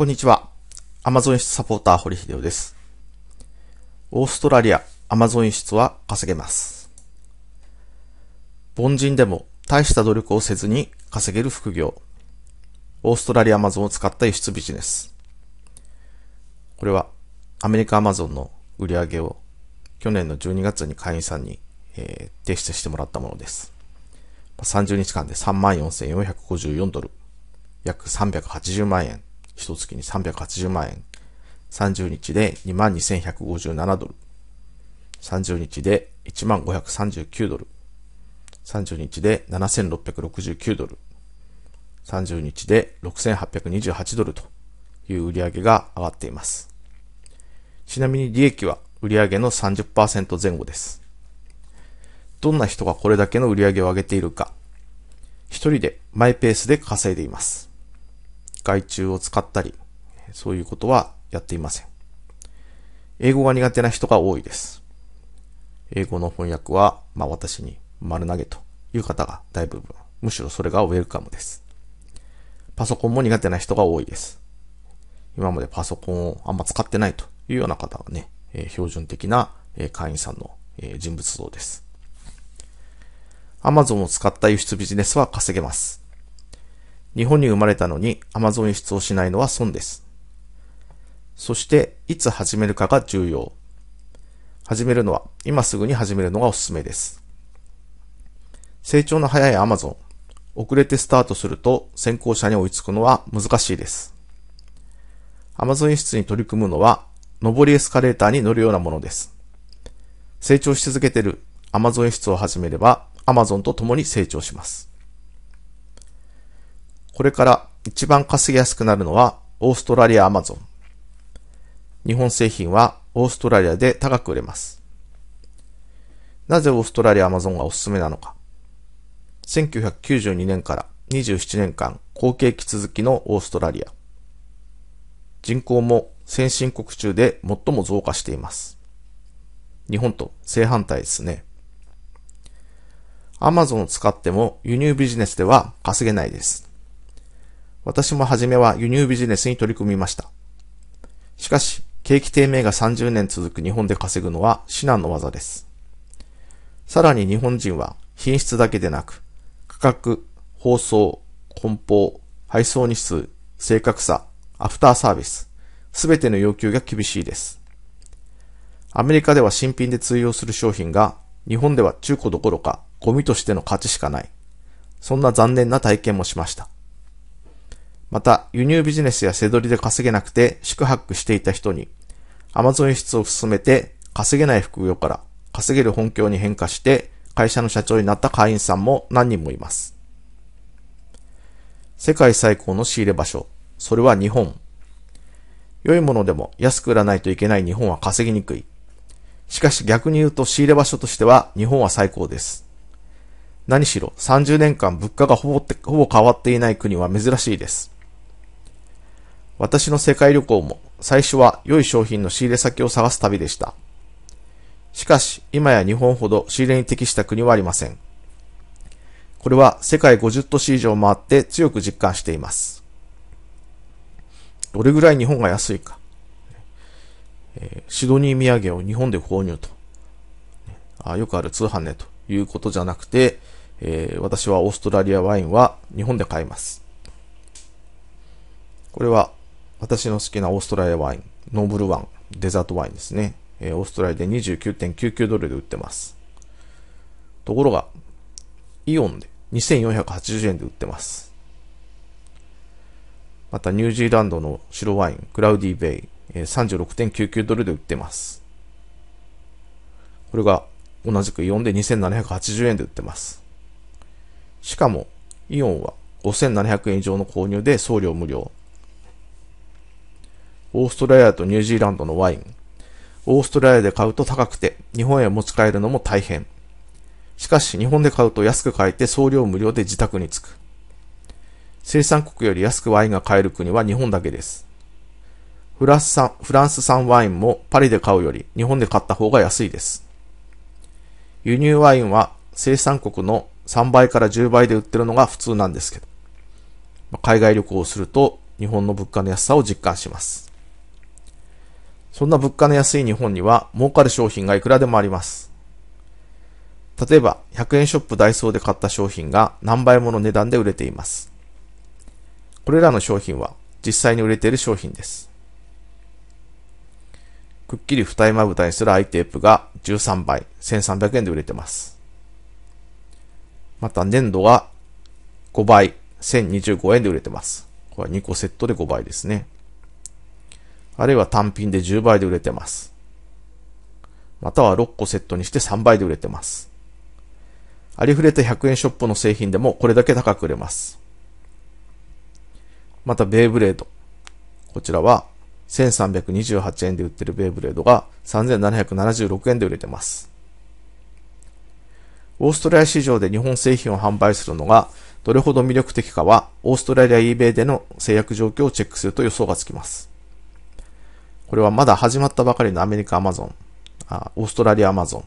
こんにちは。アマゾン輸出サポーター、堀秀夫です。オーストラリア、アマゾン輸出は稼げます。凡人でも大した努力をせずに稼げる副業。オーストラリアアマゾンを使った輸出ビジネス。これはアメリカアマゾンの売り上げを去年の12月に会員さんに、えー、提出してもらったものです。30日間で34,454ドル、約380万円一月に380万円。30日で22,157ドル。30日で1 5 3 9ドル。30日で7,669ドル。30日で6,828ドルという売上が上がっています。ちなみに利益は売上の30%前後です。どんな人がこれだけの売り上げを上げているか、一人でマイペースで稼いでいます。外中を使ったり、そういうことはやっていません。英語が苦手な人が多いです。英語の翻訳は、まあ私に丸投げという方が大部分、むしろそれがウェルカムです。パソコンも苦手な人が多いです。今までパソコンをあんま使ってないというような方はね、え標準的な、え会員さんの、え人物像です。Amazon を使った輸出ビジネスは稼げます。日本に生まれたのに Amazon 輸出をしないのは損です。そして、いつ始めるかが重要。始めるのは、今すぐに始めるのがおすすめです。成長の早い Amazon、遅れてスタートすると先行者に追いつくのは難しいです。Amazon 輸出に取り組むのは、上りエスカレーターに乗るようなものです。成長し続けている Amazon 輸出を始めれば、Amazon と共に成長します。これから一番稼ぎやすくなるのはオーストラリアアマゾン。日本製品はオーストラリアで高く売れます。なぜオーストラリアアマゾンがおすすめなのか。1992年から27年間後継期続きのオーストラリア。人口も先進国中で最も増加しています。日本と正反対ですね。アマゾンを使っても輸入ビジネスでは稼げないです。私も初めは輸入ビジネスに取り組みました。しかし、景気低迷が30年続く日本で稼ぐのは至難の技です。さらに日本人は品質だけでなく、価格、包装、梱包、配送日数、正確さ、アフターサービス、すべての要求が厳しいです。アメリカでは新品で通用する商品が、日本では中古どころかゴミとしての価値しかない。そんな残念な体験もしました。また、輸入ビジネスや背取りで稼げなくて宿泊していた人に、アマゾン輸出を進めて稼げない副業から稼げる本業に変化して会社の社長になった会員さんも何人もいます。世界最高の仕入れ場所。それは日本。良いものでも安く売らないといけない日本は稼ぎにくい。しかし逆に言うと仕入れ場所としては日本は最高です。何しろ30年間物価がほぼほぼ変わっていない国は珍しいです。私の世界旅行も最初は良い商品の仕入れ先を探す旅でした。しかし、今や日本ほど仕入れに適した国はありません。これは世界50都市以上回って強く実感しています。どれぐらい日本が安いか。えシドニー土産を日本で購入と。あよくある通販ねということじゃなくて、え私はオーストラリアワインは日本で買います。これは私の好きなオーストラリアワイン、ノーブルワン、デザートワインですね。えー、オーストラリアで29.99ドルで売ってます。ところが、イオンで2480円で売ってます。また、ニュージーランドの白ワイン、クラウディベイ、えー、36.99ドルで売ってます。これが、同じくイオンで2780円で売ってます。しかも、イオンは5700円以上の購入で送料無料。オーストラリアとニュージーランドのワイン。オーストラリアで買うと高くて、日本へ持ち帰るのも大変。しかし、日本で買うと安く買えて送料無料で自宅に着く。生産国より安くワインが買える国は日本だけです。フランス産、フランス産ワインもパリで買うより日本で買った方が安いです。輸入ワインは生産国の3倍から10倍で売ってるのが普通なんですけど、海外旅行をすると日本の物価の安さを実感します。そんな物価の安い日本には儲かる商品がいくらでもあります。例えば、100円ショップダイソーで買った商品が何倍もの値段で売れています。これらの商品は実際に売れている商品です。くっきり二重まぶたにするアイテープが13倍、1300円で売れてます。また、粘土が5倍、1025円で売れてます。これは2個セットで5倍ですね。あるいは単品で10倍で売れてます。または6個セットにして3倍で売れてます。ありふれた100円ショップの製品でもこれだけ高く売れます。また、ベイブレード。こちらは、1328円で売ってるベイブレードが3776円で売れてます。オーストラリア市場で日本製品を販売するのがどれほど魅力的かは、オーストラリア eBay での制約状況をチェックすると予想がつきます。これはまだ始まったばかりのアメリカアマゾン、あオーストラリアアマゾン、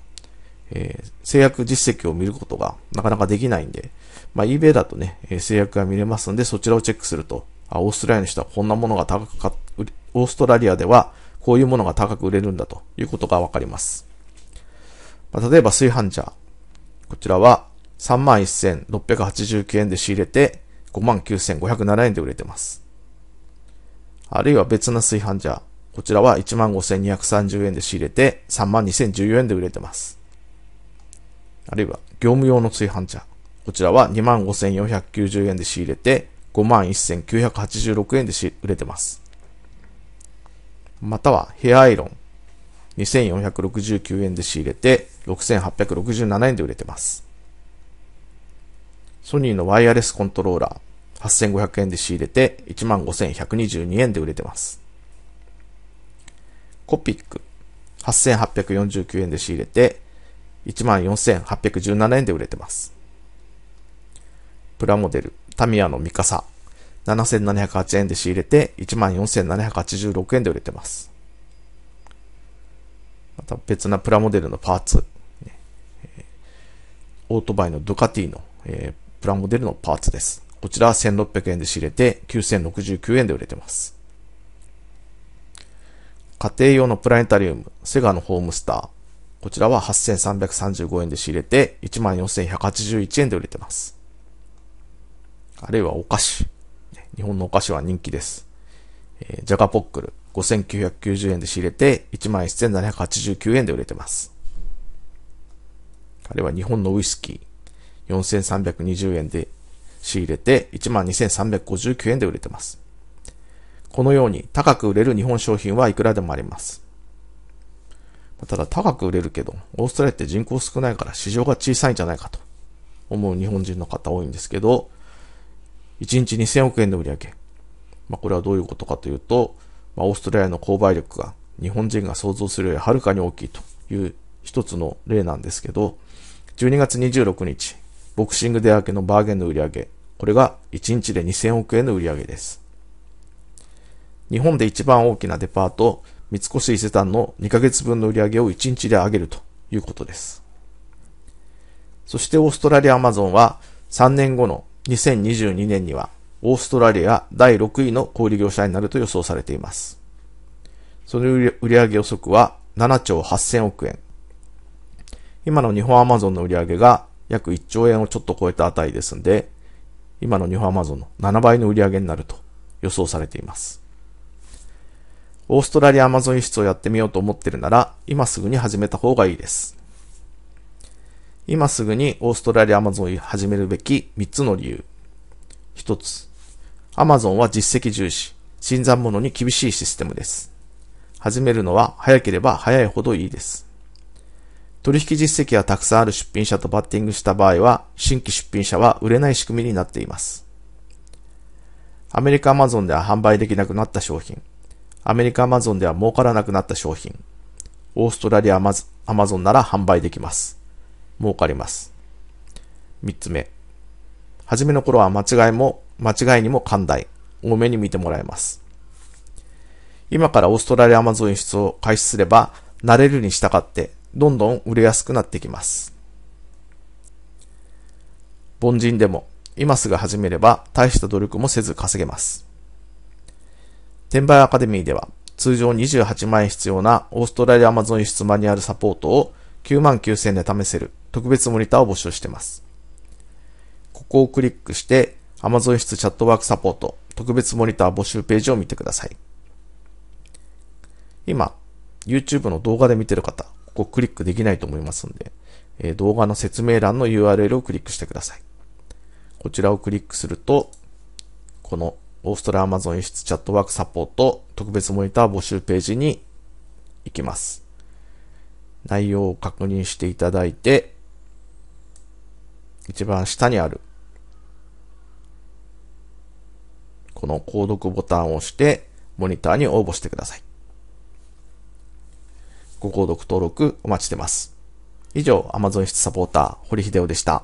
えー、制約実績を見ることがなかなかできないんで、まあ、eBay だとね、え制約が見れますんで、そちらをチェックすると、あ、オーストラリアの人はこんなものが高くか、オーストラリアではこういうものが高く売れるんだということがわかります。まあ、例えば、炊飯ジこちらは31,689円で仕入れて、59,507円で売れてます。あるいは別な炊飯ジャー。こちらは15,230円で仕入れて、32,014円で売れてます。あるいは、業務用の炊飯茶。こちらは25,490円で仕入れて、51,986円で売れてます。または、ヘアアイロン。2469円で仕入れて、6867円で売れてます。ソニーのワイヤレスコントローラー。8500円で仕入れて、15,122円で売れてます。コピック、8849円で仕入れて、14,817円で売れてます。プラモデル、タミヤのミカサ、7708円で仕入れて、14,786円で売れてます。また別なプラモデルのパーツ、オートバイのドゥカティの、えー、プラモデルのパーツです。こちらは1600円で仕入れて、9069円で売れてます。家庭用のプラネタリウム、セガのホームスター。こちらは8335円で仕入れて、14,181円で売れてます。あるいはお菓子。日本のお菓子は人気です。えー、ジャガポックル、5,990円で仕入れて、11,789円で売れてます。あるいは日本のウイスキー、4,320円で仕入れて、12,359円で売れてます。このように高く売れる日本商品はいくらでもあります。ただ高く売れるけど、オーストラリアって人口少ないから市場が小さいんじゃないかと思う日本人の方多いんですけど、1日2000億円の売り上げ。まあ、これはどういうことかというと、まあ、オーストラリアの購買力が日本人が想像するよりはるかに大きいという一つの例なんですけど、12月26日、ボクシングデー明けのバーゲンの売り上げ、これが1日で2000億円の売り上げです。日本で一番大きなデパート、三越伊勢丹の2ヶ月分の売り上げを1日で上げるということです。そしてオーストラリアアマゾンは3年後の2022年にはオーストラリア第6位の小売業者になると予想されています。その売上予測は7兆8000億円。今の日本アマゾンの売上が約1兆円をちょっと超えた値ですんで、今の日本アマゾンの7倍の売上になると予想されています。オーストラリアアマゾン輸出をやってみようと思ってるなら、今すぐに始めた方がいいです。今すぐにオーストラリアアマゾンを始めるべき3つの理由。1つ、アマゾンは実績重視、新参者に厳しいシステムです。始めるのは早ければ早いほどいいです。取引実績がたくさんある出品者とバッティングした場合は、新規出品者は売れない仕組みになっています。アメリカアマゾンでは販売できなくなった商品。アメリカアマゾンでは儲からなくなった商品。オーストラリアアマゾンなら販売できます。儲かります。三つ目。初めの頃は間違いも、間違いにも寛大。多めに見てもらえます。今からオーストラリアアマゾン輸出を開始すれば、慣れるに従って、どんどん売れやすくなってきます。凡人でも、今すぐ始めれば、大した努力もせず稼げます。転売アカデミーでは、通常28万円必要なオーストラリアアマゾン輸出マニュアルサポートを9万9000円で試せる特別モニターを募集しています。ここをクリックして Amazon 輸出チャットワークサポート特別モニター募集ページを見てください。今、YouTube の動画で見てる方、ここクリックできないと思いますんで、えー、動画の説明欄の URL をクリックしてください。こちらをクリックすると、このオーストラアマゾン輸出チャットワークサポート特別モニター募集ページに行きます。内容を確認していただいて、一番下にある、この購読ボタンを押して、モニターに応募してください。ご購読登録お待ちしてます。以上、Amazon 室サポーター、堀秀夫でした。